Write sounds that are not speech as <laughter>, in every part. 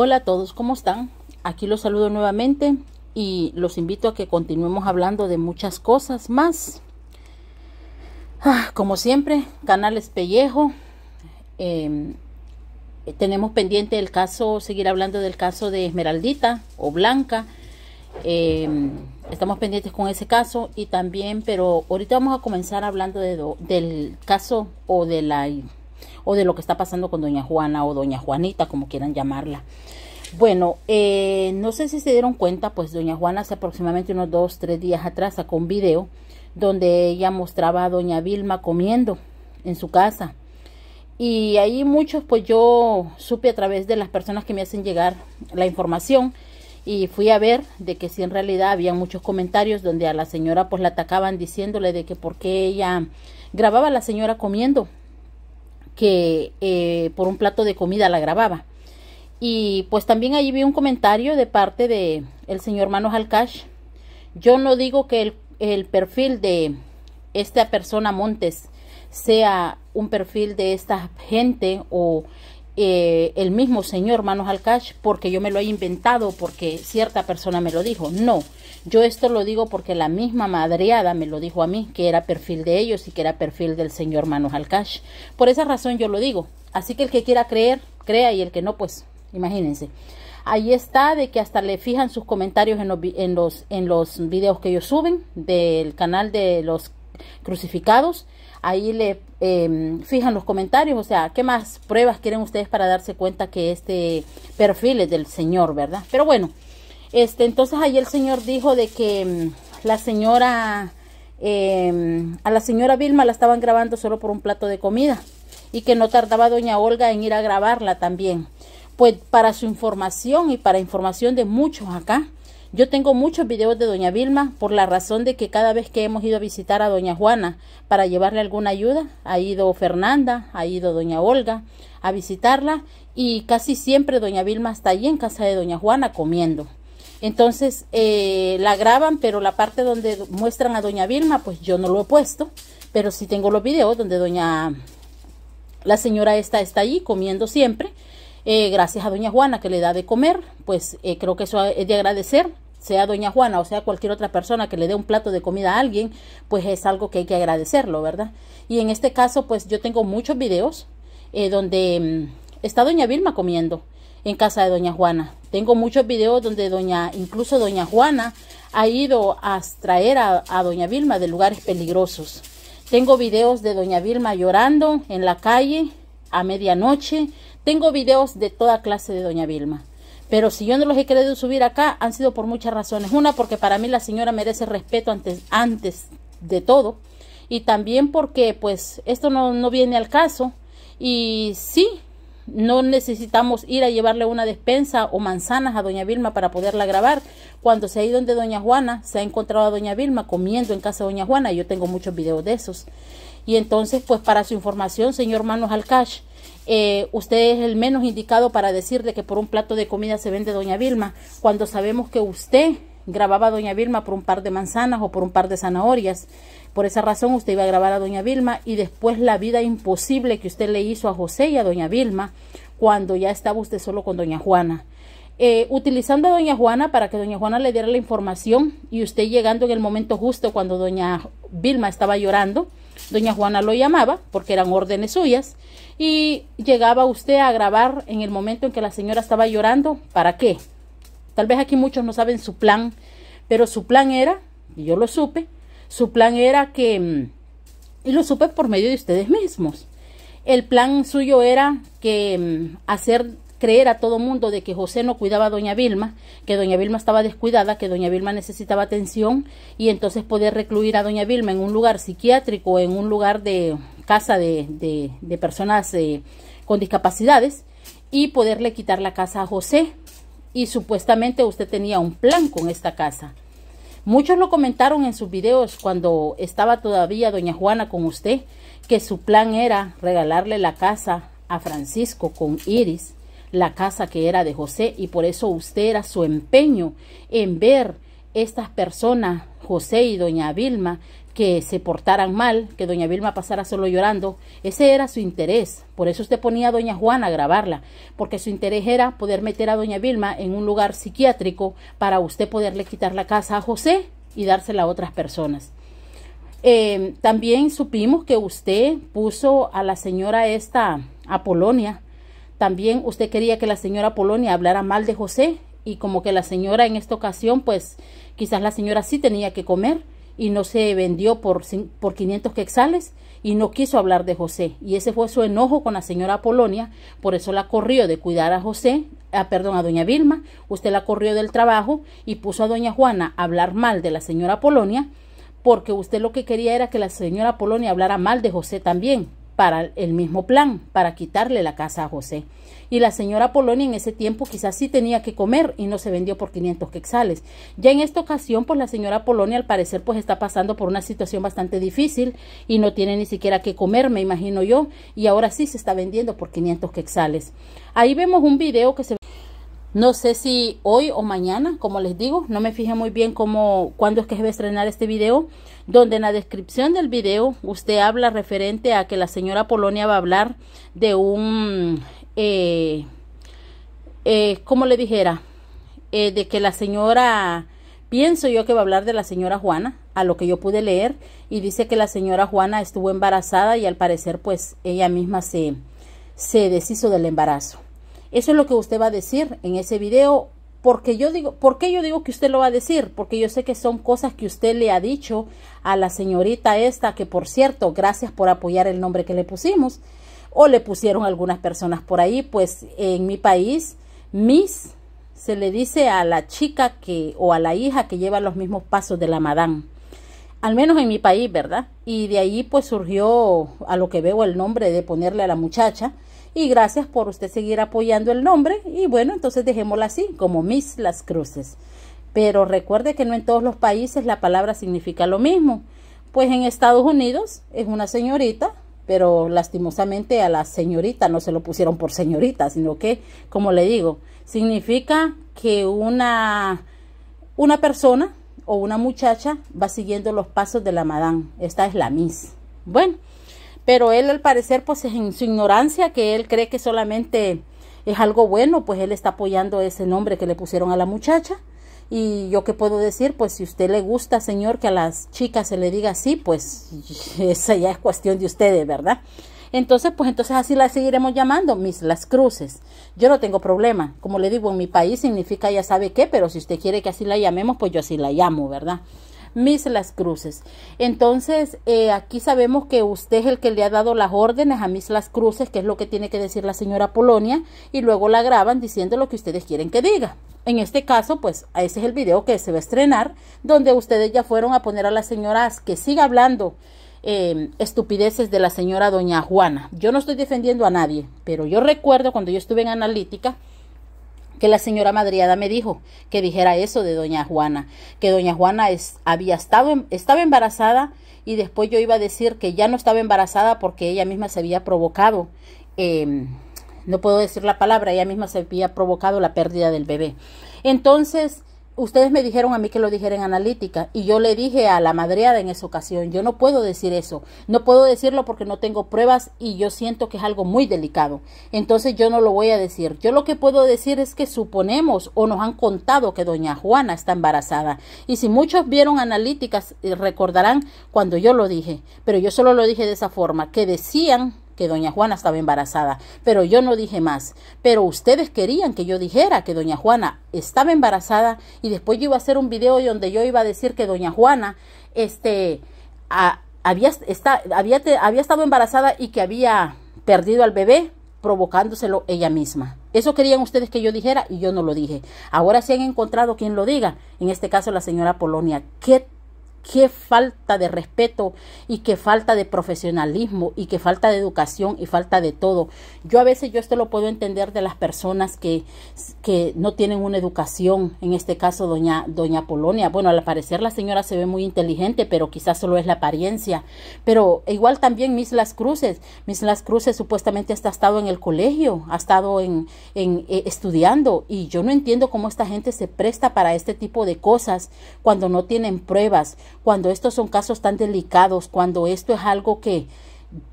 Hola a todos, ¿cómo están? Aquí los saludo nuevamente y los invito a que continuemos hablando de muchas cosas más. Ah, como siempre, canales pellejo. Em, tenemos pendiente el caso, seguir hablando del caso de Esmeraldita o Blanca. Em, estamos pendientes con ese caso y también, pero ahorita vamos a comenzar hablando del caso o de la o de lo que está pasando con doña Juana o doña Juanita, como quieran llamarla. Bueno, eh, no sé si se dieron cuenta, pues doña Juana hace aproximadamente unos dos, tres días atrás sacó un video donde ella mostraba a doña Vilma comiendo en su casa. Y ahí muchos, pues yo supe a través de las personas que me hacen llegar la información y fui a ver de que si en realidad había muchos comentarios donde a la señora pues la atacaban diciéndole de que por qué ella grababa a la señora comiendo que eh, por un plato de comida la grababa. Y pues también allí vi un comentario de parte de el señor Manos Alcash. Yo no digo que el, el perfil de esta persona Montes sea un perfil de esta gente o eh, el mismo señor Manos al porque yo me lo he inventado, porque cierta persona me lo dijo. No, yo esto lo digo porque la misma madreada me lo dijo a mí, que era perfil de ellos y que era perfil del señor Manos al Por esa razón yo lo digo. Así que el que quiera creer, crea y el que no, pues imagínense. Ahí está de que hasta le fijan sus comentarios en los, en los, en los videos que ellos suben del canal de los crucificados ahí le em, fijan los comentarios, o sea, qué más pruebas quieren ustedes para darse cuenta que este perfil es del Señor, ¿verdad? Pero bueno, este, entonces ahí el Señor dijo de que em, la señora, em, a la señora Vilma la estaban grabando solo por un plato de comida y que no tardaba doña Olga en ir a grabarla también. Pues para su información y para información de muchos acá, yo tengo muchos videos de doña Vilma por la razón de que cada vez que hemos ido a visitar a doña Juana para llevarle alguna ayuda, ha ido Fernanda, ha ido doña Olga a visitarla y casi siempre doña Vilma está allí en casa de doña Juana comiendo. Entonces eh, la graban, pero la parte donde muestran a doña Vilma, pues yo no lo he puesto, pero sí tengo los videos donde doña la señora esta está allí comiendo siempre eh, gracias a doña Juana que le da de comer, pues eh, creo que eso es de agradecer, sea doña Juana o sea cualquier otra persona que le dé un plato de comida a alguien, pues es algo que hay que agradecerlo, ¿verdad? Y en este caso, pues yo tengo muchos videos eh, donde mm, está doña Vilma comiendo en casa de doña Juana. Tengo muchos videos donde doña, incluso doña Juana ha ido a traer a doña Vilma de lugares peligrosos. Tengo videos de doña Vilma llorando en la calle, a medianoche. Tengo videos de toda clase de Doña Vilma. Pero si yo no los he querido subir acá, han sido por muchas razones. Una, porque para mí la señora merece respeto antes, antes de todo. Y también porque, pues, esto no, no viene al caso. Y sí, no necesitamos ir a llevarle una despensa o manzanas a doña Vilma para poderla grabar. Cuando se ha ido donde doña Juana, se ha encontrado a doña Vilma comiendo en casa de doña Juana. Yo tengo muchos videos de esos. Y entonces, pues para su información, señor Manos Alcash, eh, usted es el menos indicado para decirle que por un plato de comida se vende Doña Vilma, cuando sabemos que usted grababa a Doña Vilma por un par de manzanas o por un par de zanahorias. Por esa razón usted iba a grabar a Doña Vilma y después la vida imposible que usted le hizo a José y a Doña Vilma cuando ya estaba usted solo con Doña Juana. Eh, utilizando a Doña Juana para que Doña Juana le diera la información y usted llegando en el momento justo cuando Doña Vilma estaba llorando Doña Juana lo llamaba porque eran órdenes suyas y llegaba usted a grabar en el momento en que la señora estaba llorando. ¿Para qué? Tal vez aquí muchos no saben su plan, pero su plan era, y yo lo supe, su plan era que, mm, y lo supe por medio de ustedes mismos, el plan suyo era que mm, hacer creer a todo mundo de que José no cuidaba a doña Vilma, que doña Vilma estaba descuidada, que doña Vilma necesitaba atención y entonces poder recluir a doña Vilma en un lugar psiquiátrico, en un lugar de casa de, personas eh, con discapacidades y poderle quitar la casa a José. Y supuestamente usted tenía un plan con esta casa. Muchos lo comentaron en sus videos cuando estaba todavía doña Juana con usted, que su plan era regalarle la casa a Francisco con Iris la casa que era de José y por eso usted era su empeño en ver estas personas, José y doña Vilma, que se portaran mal, que doña Vilma pasara solo llorando. Ese era su interés. Por eso usted ponía a doña Juana a grabarla, porque su interés era poder meter a doña Vilma en un lugar psiquiátrico para usted poderle quitar la casa a José y dársela a otras personas. Eh, también supimos que usted puso a la señora esta a Polonia. También usted quería que la señora Polonia hablara mal de José y como que la señora en esta ocasión, pues quizás la señora sí tenía que comer y no se vendió por, por 500 quexales y no quiso hablar de José. Y ese fue su enojo con la señora Polonia, por eso la corrió de cuidar a José, a, ah, perdón, a doña Vilma, usted la corrió del trabajo y puso a doña Juana a hablar mal de la señora Polonia, porque usted lo que quería era que la señora Polonia hablara mal de José también para el mismo plan, para quitarle la casa a José. Y la señora Polonia en ese tiempo quizás sí tenía que comer y no se vendió por 500 quexales. Ya en esta ocasión, pues la señora Polonia al parecer pues está pasando por una situación bastante difícil y no tiene ni siquiera que comer, me imagino yo, y ahora sí se está vendiendo por 500 quexales. Ahí vemos un video que se no sé si hoy o mañana, como les digo, no me fijé muy bien cómo cuándo es que se va a estrenar este video, donde en la descripción del video usted habla referente a que la señora Polonia va a hablar de un, eh, eh ¿cómo le dijera? Eh, de que la señora, pienso yo que va a hablar de la señora Juana, a lo que yo pude leer, y dice que la señora Juana estuvo embarazada y al parecer pues ella misma se, se deshizo del embarazo. Eso es lo que usted va a decir en ese video porque yo digo, ¿por qué yo digo que usted lo va a decir? Porque yo sé que son cosas que usted le ha dicho a la señorita esta, que por cierto, gracias por apoyar el nombre que le pusimos, o le pusieron algunas personas por ahí, pues en mi país, Miss se le dice a la chica que o a la hija que lleva los mismos pasos de la madán, Al menos en mi país, ¿verdad? Y de ahí pues surgió a lo que veo el nombre de ponerle a la muchacha y gracias por usted seguir apoyando el nombre y bueno, entonces dejémosla así como Miss Las Cruces. Pero recuerde que no en todos los países la palabra significa lo mismo. Pues en Estados Unidos es una señorita, pero lastimosamente a la señorita no se lo pusieron por señorita, sino que, como le digo, significa que una, una persona o una muchacha va siguiendo los pasos de la madame. Esta es la Miss. Bueno, pero él al parecer, pues en su ignorancia, que él cree que solamente es algo bueno, pues él está apoyando ese nombre que le pusieron a la muchacha. Y yo qué puedo decir, pues si usted le gusta, señor, que a las chicas se le diga así, pues <laughs> esa ya es cuestión de ustedes, ¿verdad? Entonces, pues entonces así la seguiremos llamando, mis las cruces. Yo no tengo problema. Como le digo, en mi país significa ya sabe qué, pero si usted quiere que así la llamemos, pues yo así la llamo, ¿verdad? mis las cruces. Entonces, eh, aquí sabemos que usted es el que le ha dado las órdenes a mis las cruces, que es lo que tiene que decir la señora Polonia, y luego la graban diciendo lo que ustedes quieren que diga. En este caso, pues ese es el video que se va a estrenar, donde ustedes ya fueron a poner a las señoras que siga hablando em, estupideces de la señora doña Juana. Yo no estoy defendiendo a nadie, pero yo recuerdo cuando yo estuve en analítica, que la señora madriada me dijo que dijera eso de doña Juana, que doña Juana es, había estado, estaba embarazada y después yo iba a decir que ya no estaba embarazada porque ella misma se había provocado, em, no puedo decir la palabra, ella misma se había provocado la pérdida del bebé. Entonces, ustedes me dijeron a mí que lo dijera en analítica y yo le dije a la madreada en esa ocasión, yo no puedo decir eso, no puedo decirlo porque no tengo pruebas y yo siento que es algo muy delicado, entonces yo no lo voy a decir. Yo lo que puedo decir es que suponemos o nos han contado que doña Juana está embarazada y si muchos vieron analíticas eh, recordarán cuando yo lo dije, pero yo solo lo dije de esa forma, que decían que doña Juana estaba embarazada, pero yo no dije más. Pero ustedes querían que yo dijera que doña Juana estaba embarazada y después yo iba a hacer un video donde yo iba a decir que doña Juana, este, había, había, había estado embarazada y que había perdido al bebé provocándoselo ella misma. Eso querían ustedes que yo dijera y yo no lo dije. Ahora se han encontrado quien lo diga, en este caso la señora Polonia. ¿Qué qué falta de respeto y qué falta de profesionalismo y qué falta de educación y falta de todo. Yo a veces yo esto lo puedo entender de las personas que, que no tienen una educación, en este caso doña, doña Polonia. Bueno, al parecer la señora se ve muy inteligente, pero quizás solo es la apariencia. Pero igual también Miss Las Cruces. Miss Las Cruces supuestamente ha estado en el colegio, ha estado en, eh, estudiando y yo no entiendo cómo esta gente se presta para este tipo de cosas cuando no tienen pruebas, cuando estos son casos tan delicados, cuando esto es algo que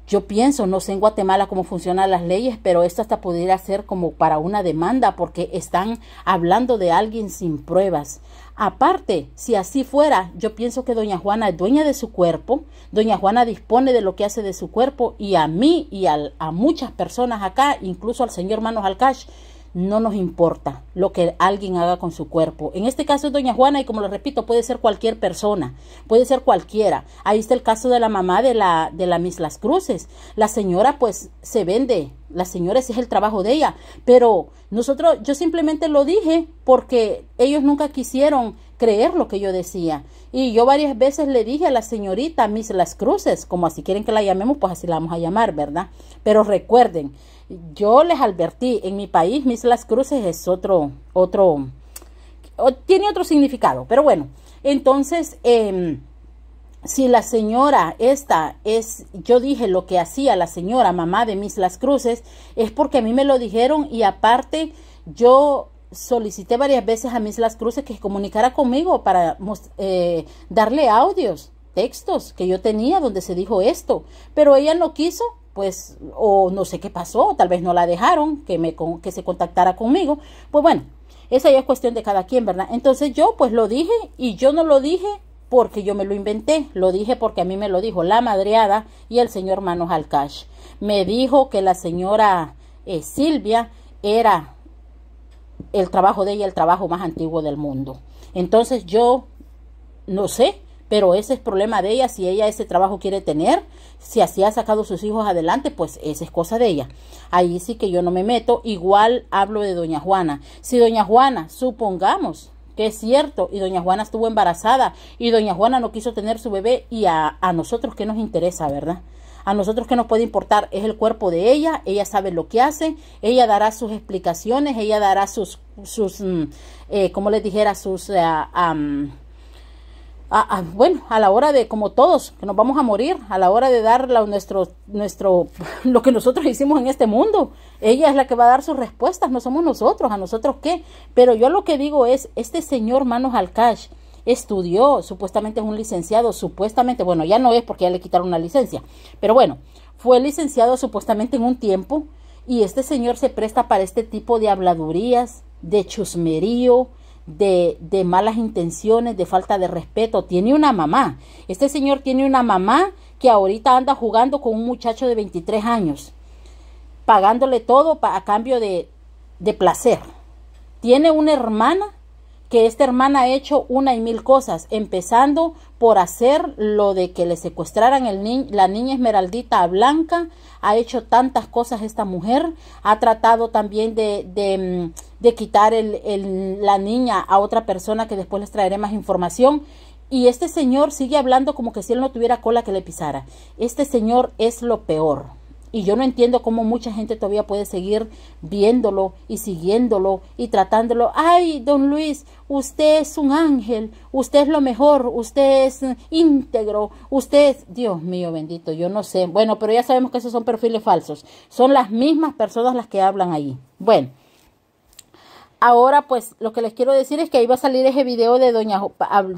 yo pienso, no sé en Guatemala cómo funcionan las leyes, pero esto hasta podría ser como para una demanda porque están hablando de alguien sin pruebas. Aparte, si así fuera, yo pienso que doña Juana es dueña de su cuerpo, doña Juana dispone de lo que hace de su cuerpo y a mí y a, a muchas personas acá, incluso al señor Manos Alcash, no nos importa lo que alguien haga con su cuerpo. En este caso es doña Juana y como lo repito, puede ser cualquier persona, puede ser cualquiera. Ahí está el caso de la mamá de la, de la Miss Las Cruces. La señora pues se vende, la señora ese es el trabajo de ella, pero nosotros, yo simplemente lo dije porque ellos nunca quisieron creer lo que yo decía. Y yo varias veces le dije a la señorita Miss Las Cruces, como así quieren que la llamemos, pues así la vamos a llamar, ¿verdad? Pero recuerden, yo les advertí, en mi país mis las cruces es otro, otro, tiene otro significado, pero bueno, entonces... Em, si la señora esta es, yo dije lo que hacía la señora mamá de mis Las Cruces, es porque a mí me lo dijeron y aparte yo solicité varias veces a mis Las Cruces que comunicara conmigo para eh, darle audios, textos que yo tenía donde se dijo esto, pero ella no quiso pues, o no sé qué pasó, tal vez no la dejaron, que, me, que se contactara conmigo. Pues bueno, esa ya es cuestión de cada quien, ¿verdad? Entonces yo pues lo dije y yo no lo dije porque yo me lo inventé, lo dije porque a mí me lo dijo la madreada y el señor Manos Alcash. Me dijo que la señora eh, Silvia era el trabajo de ella, el trabajo más antiguo del mundo. Entonces yo no sé, pero ese es problema de ella, si ella ese trabajo quiere tener, si así ha sacado sus hijos adelante, pues esa es cosa de ella. Ahí sí que yo no me meto, igual hablo de doña Juana. Si doña Juana, supongamos que es cierto, y doña Juana estuvo embarazada y doña Juana no quiso tener su bebé y a, nosotros que nos interesa, ¿verdad? A nosotros que nos puede importar es el cuerpo de ella, ella sabe lo que hace, ella dará sus explicaciones, ella dará sus, sus mm, eh, como les dijera, sus... Eh, bueno, a la hora de, como todos, que nos vamos a morir, a la hora de dar nuestro, nuestro, <laughs> lo que nosotros hicimos en este mundo. Ella es la que va a dar sus respuestas, no somos nosotros, a nosotros qué. Pero yo lo que digo es, este señor Manos al cash estudió, supuestamente es un licenciado, supuestamente, bueno, ya no es porque ya le quitaron una licencia, pero bueno, fue licenciado supuestamente en un tiempo y este señor se presta para este tipo de habladurías, de chusmerío, de, malas intenciones, de falta de respeto. Tiene una mamá. Este señor tiene una mamá que ahorita anda jugando con un muchacho de 23 años, pagándole todo a cambio de, de placer. Tiene una hermana que esta hermana ha hecho una y mil cosas, empezando por hacer lo de que le secuestraran el la niña Esmeraldita a Blanca, ha hecho tantas cosas esta mujer, ha tratado también de, de, mm, de quitar el, el, la niña a otra persona que después les traeré más información. Y este señor sigue hablando como que si él no tuviera cola que le pisara. Este señor es lo peor. Y yo no entiendo cómo mucha gente todavía puede seguir viéndolo y siguiéndolo y tratándolo. Ay, don Luis, usted es un ángel, usted es lo mejor, usted es íntegro, usted es... Dios mío bendito, yo no sé. Bueno, pero ya sabemos que esos son perfiles falsos. Son las mismas personas las que hablan ahí. Bueno. Ahora, pues lo que les quiero decir es que ahí va a salir ese video de doña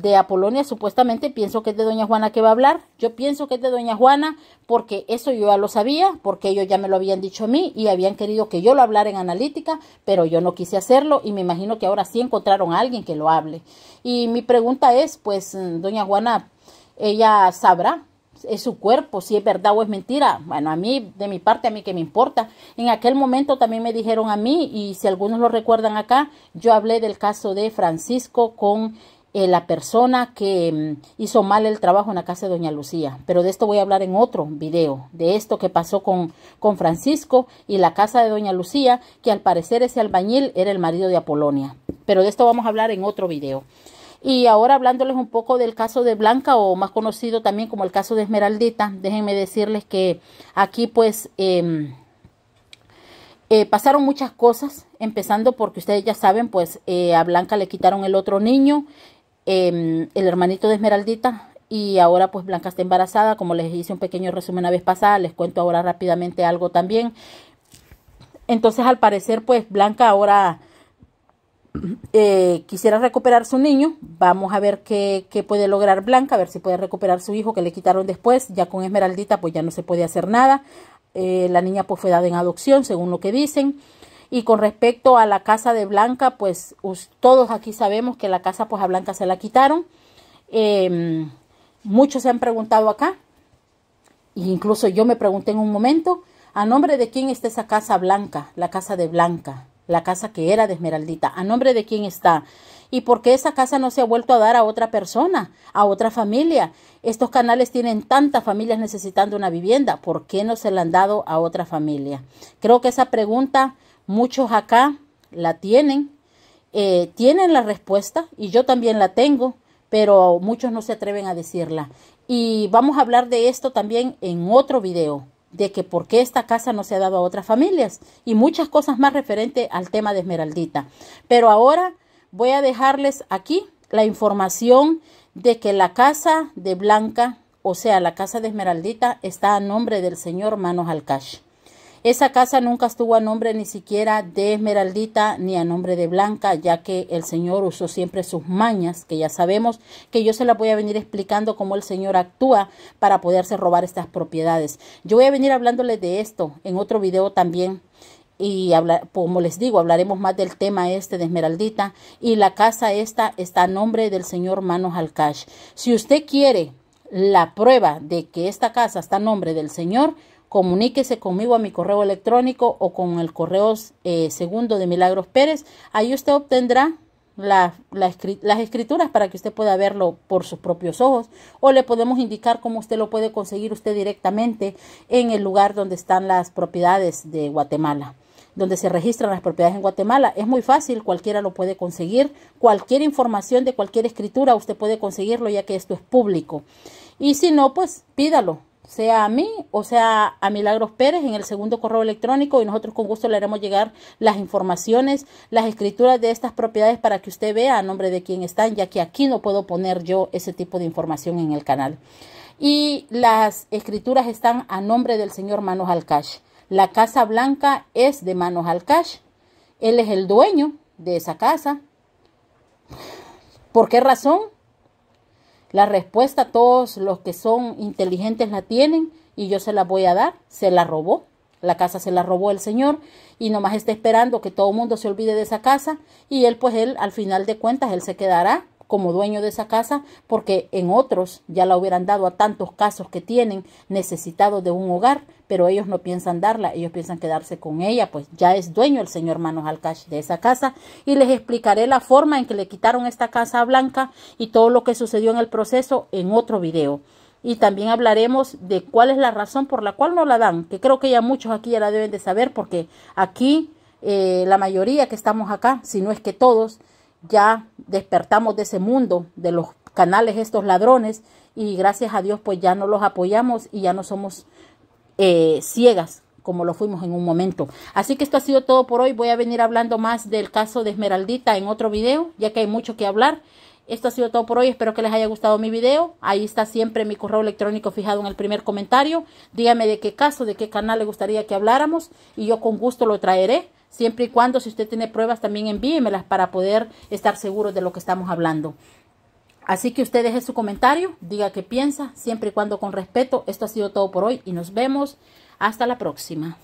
de Apolonia, supuestamente pienso que es de doña Juana que va a hablar. Yo pienso que es de doña Juana porque eso yo ya lo sabía, porque ellos ya me lo habían dicho a mí y habían querido que yo lo hablara en analítica, pero yo no quise hacerlo y me imagino que ahora sí encontraron a alguien que lo hable. Y mi pregunta es, pues mm, doña Juana, ella sabrá es su cuerpo, si es verdad o es mentira. Bueno, a mí, de mi parte, a mí que me importa. En aquel momento también me dijeron a mí, y si algunos lo recuerdan acá, yo hablé del caso de Francisco con eh, la persona que mm, hizo mal el trabajo en la casa de Doña Lucía. Pero de esto voy a hablar en otro video, de esto que pasó con, con Francisco y la casa de Doña Lucía, que al parecer ese albañil era el marido de Apolonia. Pero de esto vamos a hablar en otro video. Y ahora hablándoles un poco del caso de Blanca o más conocido también como el caso de Esmeraldita, déjenme decirles que aquí pues em, eh, pasaron muchas cosas, empezando porque ustedes ya saben pues eh, a Blanca le quitaron el otro niño, em, el hermanito de Esmeraldita, y ahora pues Blanca está embarazada, como les hice un pequeño resumen una vez pasada, les cuento ahora rápidamente algo también. Entonces al parecer pues Blanca ahora eh, quisiera recuperar su niño. Vamos a ver qué, qué, puede lograr Blanca, a ver si puede recuperar su hijo que le quitaron después. Ya con Esmeraldita pues ya no se puede hacer nada. Eh, la niña pues fue dada en adopción, según lo que dicen. Y con respecto a la casa de Blanca, pues todos aquí sabemos que la casa pues a Blanca se la quitaron. Em, muchos se han preguntado acá, incluso yo me pregunté en un momento, a nombre de quién está esa casa Blanca, la casa de Blanca la casa que era de Esmeraldita, a nombre de quién está y por qué esa casa no se ha vuelto a dar a otra persona, a otra familia. Estos canales tienen tantas familias necesitando una vivienda, ¿por qué no se la han dado a otra familia? Creo que esa pregunta muchos acá la tienen, eh, tienen la respuesta y yo también la tengo, pero muchos no se atreven a decirla. Y vamos a hablar de esto también en otro video de que por qué esta casa no se ha dado a otras familias y muchas cosas más referente al tema de Esmeraldita. Pero ahora voy a dejarles aquí la información de que la casa de Blanca, o sea, la casa de Esmeraldita, está a nombre del señor Manos Alcash. Esa casa nunca estuvo a nombre ni siquiera de Esmeraldita ni a nombre de Blanca, ya que el Señor usó siempre sus mañas, que ya sabemos que yo se la voy a venir explicando cómo el Señor actúa para poderse robar estas propiedades. Yo voy a venir hablándoles de esto en otro video también y como les digo, hablaremos más del tema este de Esmeraldita y la casa esta está a nombre del señor Manos Alcash. Si usted quiere la prueba de que esta casa está a nombre del Señor, comuníquese conmigo a mi correo electrónico o con el correo eh, segundo de Milagros Pérez. Ahí usted obtendrá las escrituras para que usted pueda verlo por sus propios ojos o le podemos indicar cómo usted lo puede conseguir usted directamente en el lugar donde están las propiedades de Guatemala donde se registran las propiedades en Guatemala. Es muy fácil, cualquiera lo puede conseguir. Cualquier información de cualquier escritura usted puede conseguirlo ya que esto es público. Y si no, pues pídalo, sea a mí o sea a Milagros Pérez en el segundo correo electrónico y nosotros con gusto le haremos llegar las informaciones, las escrituras de estas propiedades para que usted vea a nombre de quién están, ya que aquí no puedo poner yo ese tipo de información en el canal. Y las escrituras están a nombre del señor Manos Alcash. La Casa Blanca es de manos al cash. Él es el dueño de esa casa. ¿Por qué razón? La respuesta todos los que son inteligentes la tienen y yo se la voy a dar. Se la robó. La casa se la robó el Señor y nomás está esperando que todo el mundo se olvide de esa casa y él pues él al final de cuentas él se quedará como dueño de esa casa, porque en otros ya la hubieran dado a tantos casos que tienen necesitado de un hogar, pero ellos no piensan darla, ellos piensan quedarse con ella, pues ya es dueño el señor Manos Alcash de esa casa y les explicaré la forma en que le quitaron esta casa a Blanca y todo lo que sucedió en el proceso en otro video y también hablaremos de cuál es la razón por la cual no la dan, que creo que ya muchos aquí ya la deben de saber porque aquí eh, la mayoría que estamos acá, si no es que todos, ya despertamos de ese mundo, de los canales estos ladrones, y gracias a Dios pues ya no los apoyamos y ya no somos eh, ciegas como lo fuimos en un momento. Así que esto ha sido todo por hoy. Voy a venir hablando más del caso de Esmeraldita en otro video, ya que hay mucho que hablar. Esto ha sido todo por hoy. Espero que les haya gustado mi video. Ahí está siempre mi correo electrónico fijado en el primer comentario. Díganme de qué caso, de qué canal les gustaría que habláramos y yo con gusto lo traeré siempre y cuando si usted tiene pruebas también envíemelas para poder estar seguros de lo que estamos hablando. Así que usted deje su comentario, diga qué piensa, siempre y cuando con respeto. Esto ha sido todo por hoy y nos vemos hasta la próxima.